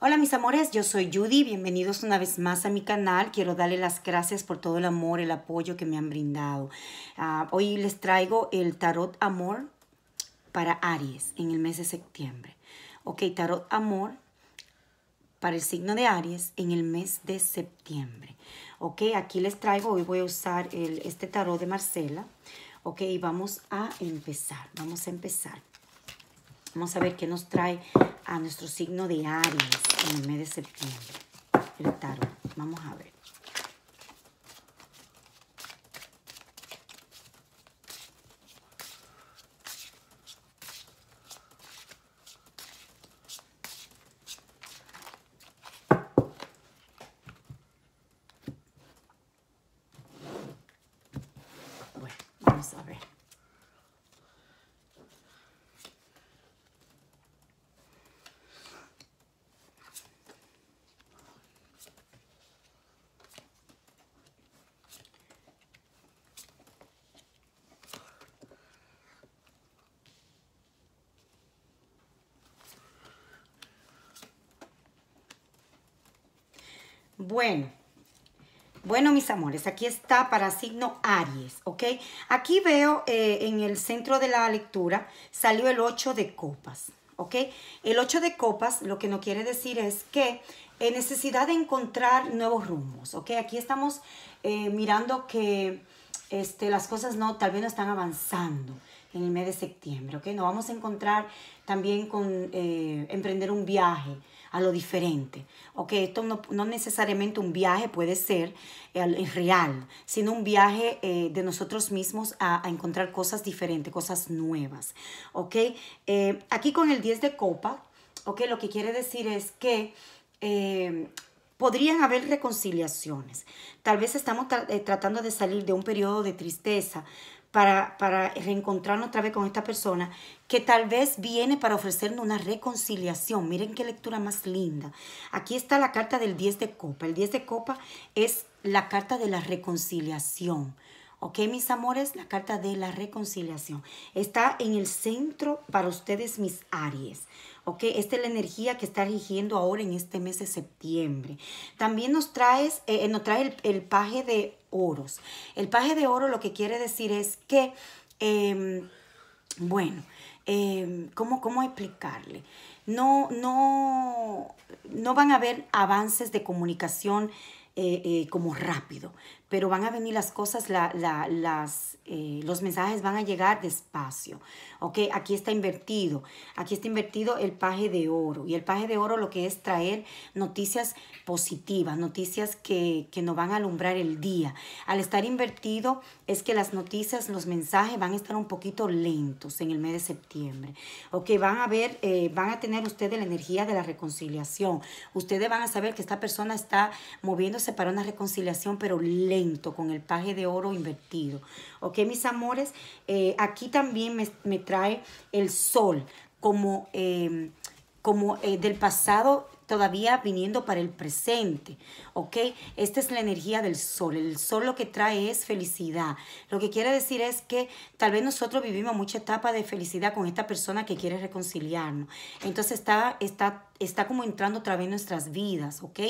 Hola mis amores, yo soy Judy, bienvenidos una vez más a mi canal. Quiero darle las gracias por todo el amor, el apoyo que me han brindado. Ah, hoy les traigo el Tarot Amor para Aries en el mes de septiembre. Ok, Tarot Amor para el signo de Aries en el mes de septiembre. Ok, aquí les traigo, hoy voy a usar este tarot de Marcela. Ok, vamos a empezar, vamos a empezar. Vamos a ver qué nos trae a nuestro signo de Aries en el mes de septiembre. El tarot. Vamos a ver. Bueno, bueno, mis amores, aquí está para signo Aries, ¿ok? Aquí veo eh, en el centro de la lectura salió el 8 de copas, ¿ok? El 8 de copas lo que nos quiere decir es que en eh, necesidad de encontrar nuevos rumbos, ¿ok? Aquí estamos eh, mirando que este, las cosas no, tal vez no están avanzando en el mes de septiembre, ¿ok? Nos vamos a encontrar también con eh, emprender un viaje a lo diferente, ¿ok? Esto no, no necesariamente un viaje puede ser eh, real, sino un viaje eh, de nosotros mismos a, a, encontrar cosas diferentes, cosas nuevas, ¿ok? aquí con el 10 de copa, ¿ok? Lo que quiere decir es que Podrían haber reconciliaciones. Tal vez estamos eh, tratando de salir de un periodo de tristeza para, para reencontrarnos otra vez con esta persona que tal vez viene para ofrecernos una reconciliación. Miren qué lectura más linda. Aquí está la carta del 10 de copa. El 10 de copa es la carta de la reconciliación. ¿Ok, mis amores? La carta de la reconciliación. Está en el centro para ustedes, mis Aries. ¿Ok? Esta es la energía que está rigiendo ahora en este mes de septiembre. También nos, trae eh, eh, nos trae el, paje de oros. El paje de oro lo que quiere decir es que, em, bueno, em, ¿cómo, explicarle? No, no, no van a haber avances de comunicación eh, como rápido pero van a venir las cosas, las, eh, los mensajes van a llegar despacio. ¿Ok? Aquí está invertido. Aquí está invertido el paje de oro. Y el paje de oro lo que es traer noticias positivas, noticias que, que nos van a alumbrar el día. Al estar invertido es que las noticias, los mensajes van a estar un poquito lentos en el mes de septiembre. ¿Ok? Van a ver, eh, van a tener ustedes la energía de la reconciliación. Ustedes van a saber que esta persona está moviéndose para una reconciliación, pero lenta con el paje de oro invertido. ¿Ok, mis amores? Eh, aquí también me, trae el sol como, eh, como eh, del pasado todavía viniendo para el presente, ¿ok? Esta es la energía del sol. El sol lo que trae es felicidad. Lo que quiere decir es que tal vez nosotros vivimos mucha etapa de felicidad con esta persona que quiere reconciliarnos. Entonces está, está, está como entrando otra vez en nuestras vidas, ¿ok?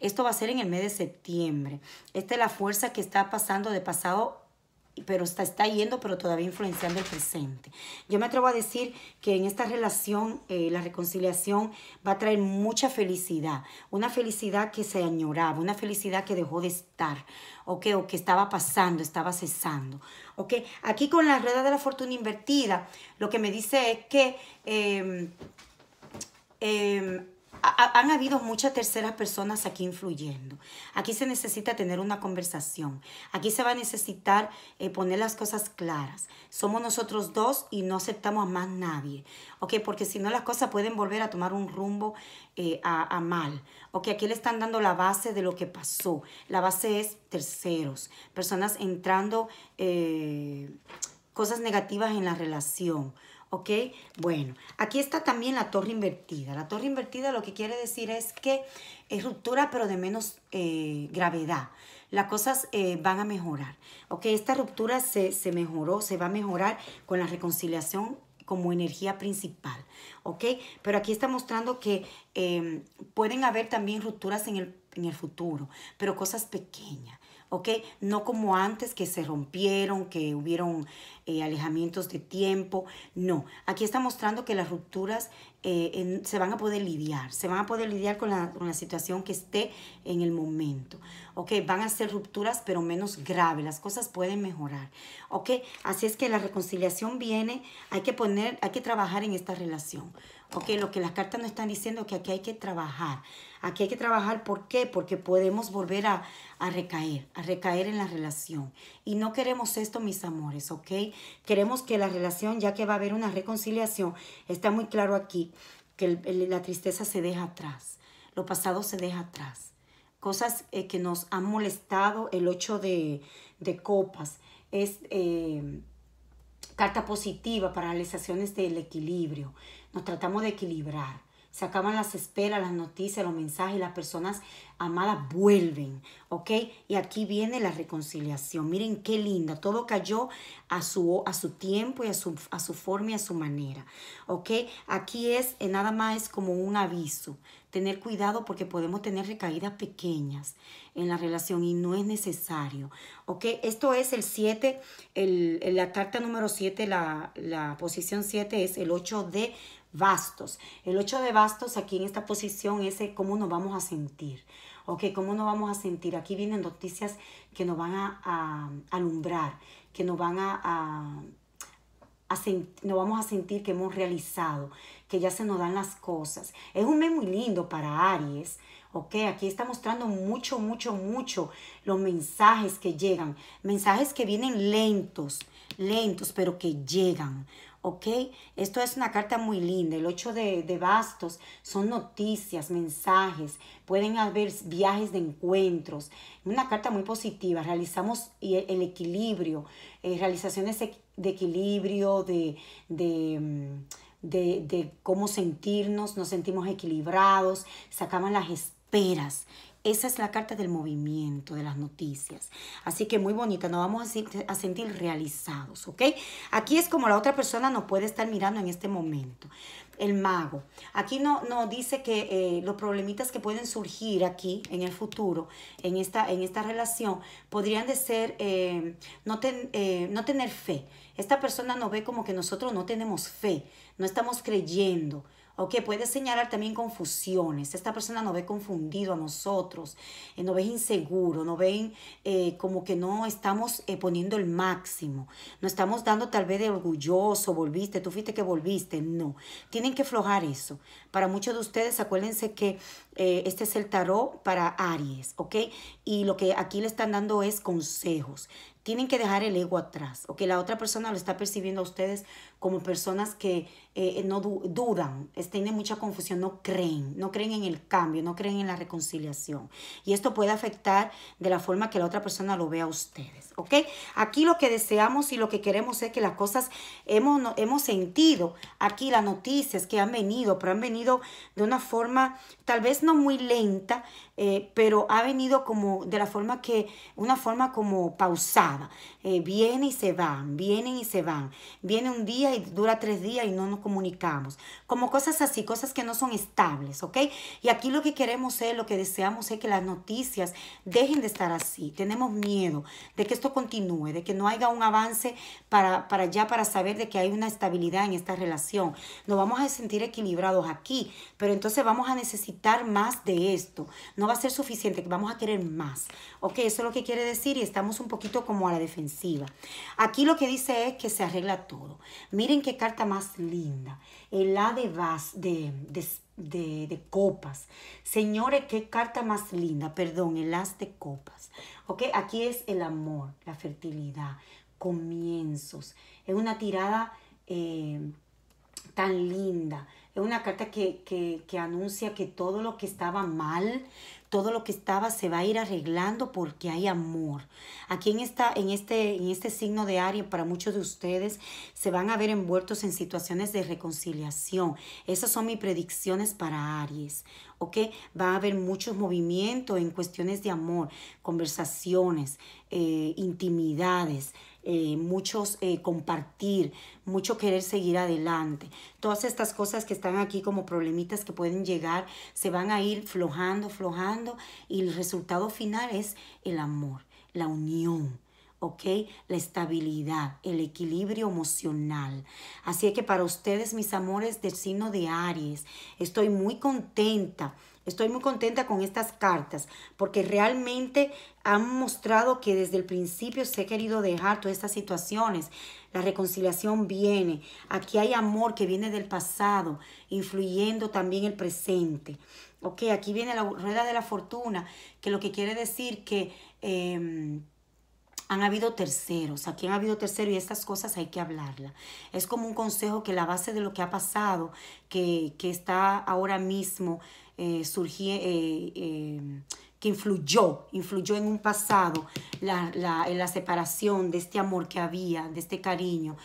Esto va a ser en el mes de septiembre. Esta es la fuerza que está pasando de pasado pero está, está yendo, pero todavía influenciando el presente. Yo me atrevo a decir que en esta relación eh, la reconciliación va a traer mucha felicidad, una felicidad que se añoraba, una felicidad que dejó de estar, o que estaba pasando, estaba cesando. que Aquí con la rueda de la fortuna invertida, lo que me dice es que... Em, em, han habido muchas terceras personas aquí influyendo. Aquí se necesita tener una conversación. Aquí se va a necesitar eh, poner las cosas claras. Somos nosotros dos y no aceptamos a más nadie. okay? Porque si no, las cosas pueden volver a tomar un rumbo eh, a, mal. Aquí le están dando la base de lo que pasó. La base es terceros. Personas entrando eh, cosas negativas en la relación. ¿Ok? Bueno, aquí está también la torre invertida. La torre invertida lo que quiere decir es que es ruptura pero de menos eh, gravedad. Las cosas eh, van a mejorar. ¿Ok? Esta ruptura se, mejoró, se va a mejorar con la reconciliación como energía principal, ¿ok? Pero aquí está mostrando que em, pueden haber también rupturas en el futuro, pero cosas pequeñas. ¿ok? No como antes que se rompieron, que hubieron eh, alejamientos de tiempo, no. Aquí está mostrando que las rupturas eh, se van a poder lidiar, se van a poder lidiar con la, situación que esté en el momento. ¿Ok? Van a ser rupturas, pero menos graves, las cosas pueden mejorar. ¿Ok? Así es que la reconciliación viene, hay que poner, hay que trabajar en esta relación. ¿Ok? Lo que las cartas nos están diciendo es que aquí hay que trabajar. Aquí hay que trabajar, ¿por qué? Porque podemos volver a, a recaer, a recaer en la relación. Y no queremos esto, mis amores, ¿ok? Queremos que la relación, ya que va a haber una reconciliación, está muy claro aquí, que la tristeza se deja atrás, lo pasado se deja atrás. Cosas eh, que nos han molestado el 8 de, de copas es eh, carta positiva para realizaciones del equilibrio. Nos tratamos de equilibrar se acaban las esperas, las noticias, los mensajes, las personas amadas vuelven, ¿ok? Y aquí viene la reconciliación. Miren qué linda, todo cayó a su, a su tiempo y a su, forma y a su manera, ¿ok? Aquí es eh, nada más es como un aviso, tener cuidado porque podemos tener recaídas pequeñas en la relación y no es necesario, ¿ok? Esto es el 7, el, la carta número 7, la, la posición 7 es el 8 de bastos. El 8 de bastos aquí en esta posición es cómo nos vamos a sentir. Ok, ¿cómo nos vamos a sentir? Aquí vienen noticias que nos van a, alumbrar, que nos van a, a nos vamos a sentir que hemos realizado, que ya se nos dan las cosas. Es un mes muy lindo para Aries, ¿ok? Aquí está mostrando mucho, mucho, mucho los mensajes que llegan. Mensajes que vienen lentos, lentos, pero que llegan, ¿ok? Esto es una carta muy linda, el 8 de, bastos son noticias, mensajes, pueden haber viajes de encuentros, una carta muy positiva, realizamos el equilibrio, eh, realizaciones de equilibrio, de, mm, de, de, cómo sentirnos, nos sentimos equilibrados, sacamos las esperas, esa es la carta del movimiento, de las noticias. Así que muy bonita, nos vamos a sentir realizados, ¿ok? Aquí es como la otra persona nos puede estar mirando en este momento. El mago. Aquí nos dice que eh, los problemitas que pueden surgir aquí en el futuro, en esta, en esta relación, podrían de ser eh, no, eh, no tener fe. Esta persona nos ve como que nosotros no tenemos fe, no estamos creyendo. Ok, puede señalar también confusiones. Esta persona nos ve confundido a nosotros, eh, nos ve inseguro, nos ve eh, como que no estamos eh, poniendo el máximo, no estamos dando tal vez de orgulloso, volviste, tú fuiste que volviste. No, tienen que aflojar eso. Para muchos de ustedes, acuérdense que este es el tarot para Aries, ok, y lo que aquí le están dando es consejos tienen que dejar el ego atrás, o que la otra persona lo está percibiendo a ustedes como personas que eh, no dudan, dudan, en mucha confusión, no creen, no creen en el cambio, no creen en la reconciliación. Y esto puede afectar de la forma que la otra persona lo vea a ustedes, ¿ok? Aquí lo que deseamos y lo que queremos es que las cosas hemos, hemos sentido, aquí las noticias que han venido, pero han venido de una forma tal vez no muy lenta, eh, pero ha venido como de la forma que, una forma como pausada. Eh, viene y se van, vienen y se van. Viene un día y dura tres días y no nos comunicamos. Como cosas así, cosas que no son estables, ¿ok? Y aquí lo que queremos es, lo que deseamos es que las noticias dejen de estar así. Tenemos miedo de que esto continúe, de que no haya un avance para, para allá, para saber de que hay una estabilidad en esta relación. Nos vamos a sentir equilibrados aquí, pero entonces vamos a necesitar más de esto. No no va a ser suficiente, que vamos a querer más. Ok, eso es lo que quiere decir y estamos un poquito como a la defensiva. Aquí lo que dice es que se arregla todo. Miren qué carta más linda. El A de, vas, de, copas. Señores, qué carta más linda. Perdón, el as de copas. Ok, aquí es el amor, la fertilidad, comienzos. Es una tirada eh, tan linda es una carta que, anuncia que todo lo que estaba mal, todo lo que estaba se va a ir arreglando porque hay amor. Aquí en, esta, en, este, en este signo de Aries, para muchos de ustedes, se van a ver envueltos en situaciones de reconciliación. Esas son mis predicciones para Aries. ¿Ok? Va a haber muchos movimientos en cuestiones de amor, conversaciones, eh, intimidades eh, muchos eh, compartir, mucho querer seguir adelante. Todas estas cosas que están aquí como problemitas que pueden llegar, se van a ir flojando, flojando y el resultado final es el amor, la unión. ¿ok? La estabilidad, el equilibrio emocional. Así que para ustedes, mis amores del signo de Aries, estoy muy contenta Estoy muy contenta con estas cartas porque realmente han mostrado que desde el principio se ha querido dejar todas estas situaciones. La reconciliación viene. Aquí hay amor que viene del pasado, influyendo también el presente. Ok, aquí viene la rueda de la fortuna, que lo que quiere decir que... Em, han habido terceros, aquí han habido terceros y estas cosas hay que hablarla Es como un consejo que la base de lo que ha pasado, que, que está ahora mismo eh, eh, eh, que influyó, influyó en un pasado, la, en la separación de este amor que había, de este cariño,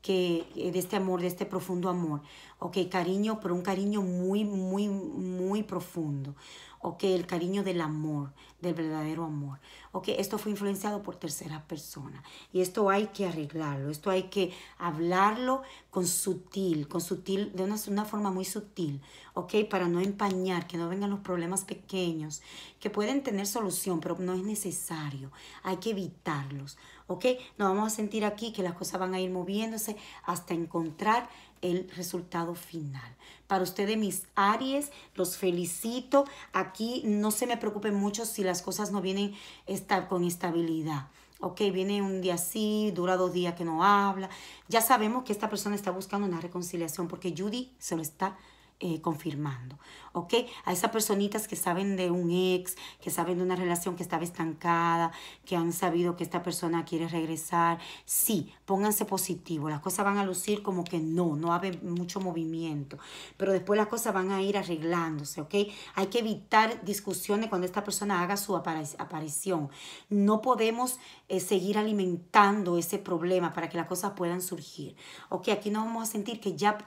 que, de este amor, de este profundo amor. Ok, cariño, pero un cariño muy, muy, muy profundo. Ok, el cariño del amor, del verdadero amor. Ok, esto fue influenciado por tercera persona y esto hay que arreglarlo, esto hay que hablarlo con sutil, con sutil, de una, una forma muy sutil, ok, para no empañar, que no vengan los problemas pequeños, que pueden tener solución, pero no es necesario, hay que evitarlos, ok, nos vamos a sentir aquí que las cosas van a ir moviéndose hasta encontrar el resultado final. Para ustedes, mis Aries, los felicito. Aquí no se me preocupen mucho si las cosas no vienen esta, con estabilidad. Ok, viene un día así, dura dos días que no habla. Ya sabemos que esta persona está buscando una reconciliación porque Judy se lo está eh, confirmando, ¿ok? A esas personitas que saben de un ex, que saben de una relación que estaba estancada, que han sabido que esta persona quiere regresar, sí, pónganse positivo, las cosas van a lucir como que no, no hay mucho movimiento, pero después las cosas van a ir arreglándose, ¿ok? Hay que evitar discusiones cuando esta persona haga su aparición. No podemos eh, seguir alimentando ese problema para que las cosas puedan surgir, ¿ok? Aquí nos vamos a sentir que ya,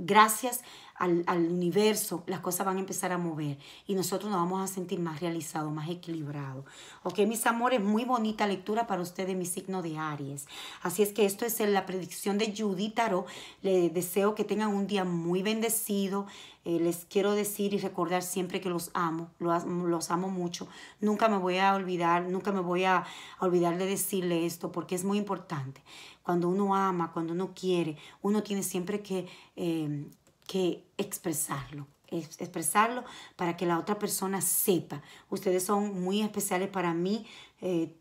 gracias al, universo, las cosas van a empezar a mover y nosotros nos vamos a sentir más realizados, más equilibrados. Ok, mis amores, muy bonita lectura para ustedes, mi signo de Aries. Así es que esto es la predicción de Judítaro. le Les deseo que tengan un día muy bendecido. Eh, les quiero decir y recordar siempre que los amo, los, amo mucho. Nunca me voy a olvidar, nunca me voy a, olvidar de decirle esto porque es muy importante. Cuando uno ama, cuando uno quiere, uno tiene siempre que eh, que expresarlo, expresarlo para que la otra persona sepa. Ustedes son muy especiales para mí. Eh,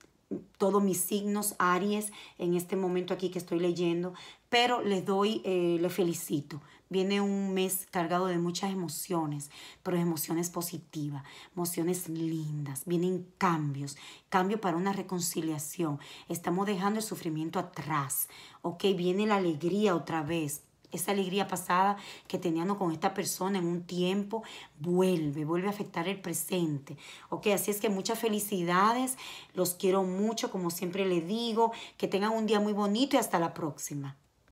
todos mis signos Aries en este momento aquí que estoy leyendo, pero les doy, eh, les felicito. Viene un mes cargado de muchas emociones, pero emociones positivas, emociones lindas. Vienen cambios, cambio para una reconciliación. Estamos dejando el sufrimiento atrás, ¿ok? Viene la alegría otra vez esa alegría pasada que teníamos con esta persona en un tiempo, vuelve, vuelve a afectar el presente. Ok, así es que muchas felicidades, los quiero mucho, como siempre les digo, que tengan un día muy bonito y hasta la próxima.